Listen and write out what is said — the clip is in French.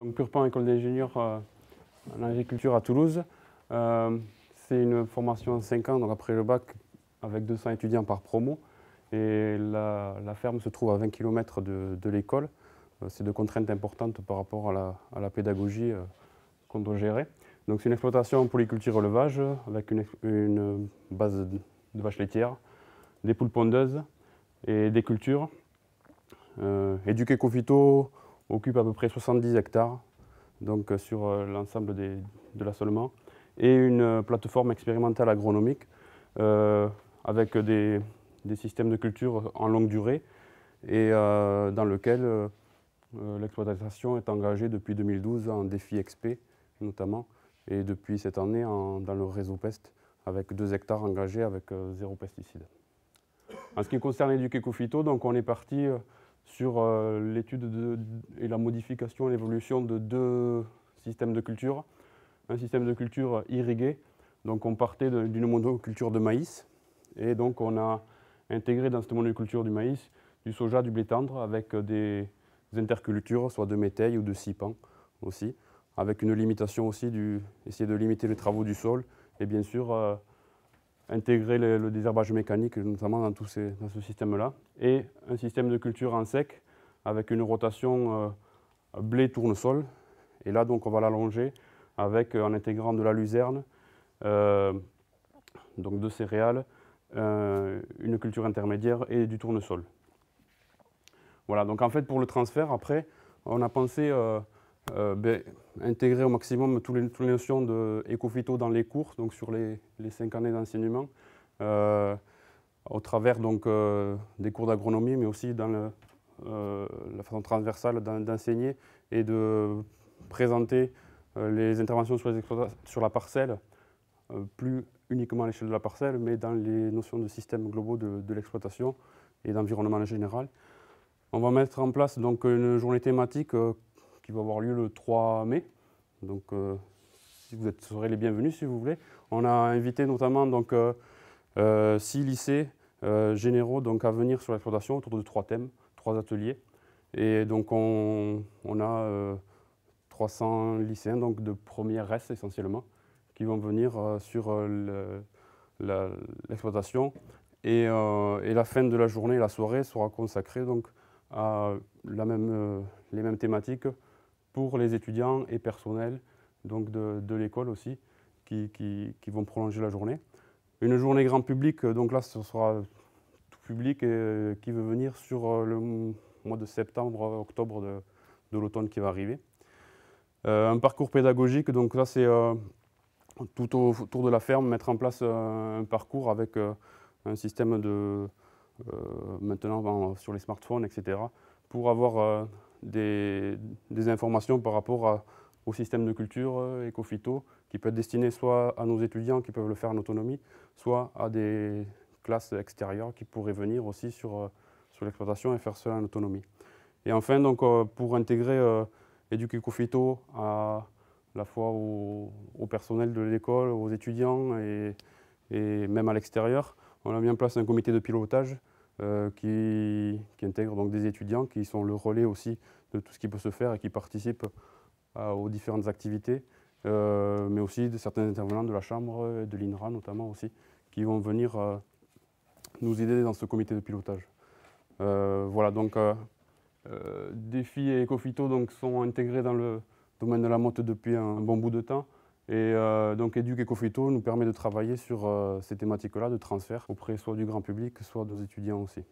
Donc Purpan, école d'ingénieurs euh, en agriculture à Toulouse. Euh, c'est une formation en 5 ans, donc après le bac, avec 200 étudiants par promo. Et la, ferme se trouve à 20 km de, l'école. Euh, c'est de contraintes importantes par rapport à la, pédagogie qu'on doit gérer. Donc c'est une exploitation en polyculture élevage, avec une, base de, de vaches laitières, des poules pondeuses et des cultures. éduquer Cofito, occupe à peu près 70 hectares donc, euh, sur euh, l'ensemble de l'assolement et une euh, plateforme expérimentale agronomique avec des, systèmes de culture en longue durée et dans lequel l'exploitation est engagée depuis 2012 en défi XP notamment et depuis cette année dans le réseau PEST avec 2 hectares engagés avec zéro pesticide. En ce qui concerne Phyto, donc on est parti sur euh, l'étude et la modification et l'évolution de deux systèmes de culture. Un système de culture irrigué, donc on partait d'une monoculture de maïs, et donc on a intégré dans cette monoculture du maïs du soja, du blé tendre, avec des intercultures, soit de métaille ou de sipan aussi, avec une limitation aussi, du, essayer de limiter les travaux du sol, et bien sûr euh, intégrer le, désherbage mécanique, notamment dans, tous ces, ce système-là, et un système de culture en sec avec une rotation euh, blé-tournesol. Et là, donc, on va l'allonger avec, euh, en intégrant de la luzerne, euh, donc de céréales, une culture intermédiaire et du tournesol. Voilà, donc en fait, pour le transfert, après, on a pensé euh, ben, intégrer au maximum toutes les, notions d'éco-phyto dans les cours, donc sur les, cinq années d'enseignement, euh, au travers donc, euh, des cours d'agronomie, mais aussi dans la façon transversale d'enseigner et de présenter les interventions sur, les sur la parcelle, plus uniquement à l'échelle de la parcelle, mais dans les notions de systèmes globaux de, l'exploitation et d'environnement en général. On va mettre en place donc, une journée thématique qui va avoir lieu le 3 mai. Donc, euh, vous êtes, serez les bienvenus si vous voulez. On a invité notamment donc, euh, euh, six lycées généraux donc, à venir sur l'exploitation autour de trois thèmes, trois ateliers. Et donc, on, on a 300 lycéens donc, de première reste essentiellement qui vont venir sur l'exploitation. et, et, la fin de la journée, la soirée sera consacrée donc, à la même, les mêmes thématiques pour les étudiants et personnels donc de, l'école aussi qui, vont prolonger la journée. Une journée grand public, euh, donc là ce sera tout public euh, qui veut venir sur euh, le mois de septembre, octobre de, l'automne qui va arriver. un parcours pédagogique, donc là c'est tout autour de la ferme, mettre en place un, parcours avec un système de, euh, maintenant ben, sur les smartphones, etc., pour avoir euh, des, informations par rapport au système de culture euh, Ecofito, qui peut être destiné soit à nos étudiants qui peuvent le faire en autonomie, soit à des classes extérieures qui pourraient venir aussi sur, sur l'exploitation et faire cela en autonomie. Et enfin, donc, pour intégrer Eduque ecofito à la fois au, personnel de l'école, aux étudiants et même à l'extérieur, on a mis en place un comité de pilotage euh, qui, intègre donc des étudiants qui sont le relais aussi de tout ce qui peut se faire et qui participent aux différentes activités, euh, mais aussi de certains intervenants de la Chambre, de l'INRA notamment aussi, qui vont venir euh, nous aider dans ce comité de pilotage. voilà, donc Défi et Ecofito donc, sont intégrés dans le domaine de la motte depuis un bon bout de temps. Et euh, donc Educ Ecofito nous permet de travailler sur euh, ces thématiques-là de transfert auprès soit du grand public, soit de étudiants aussi.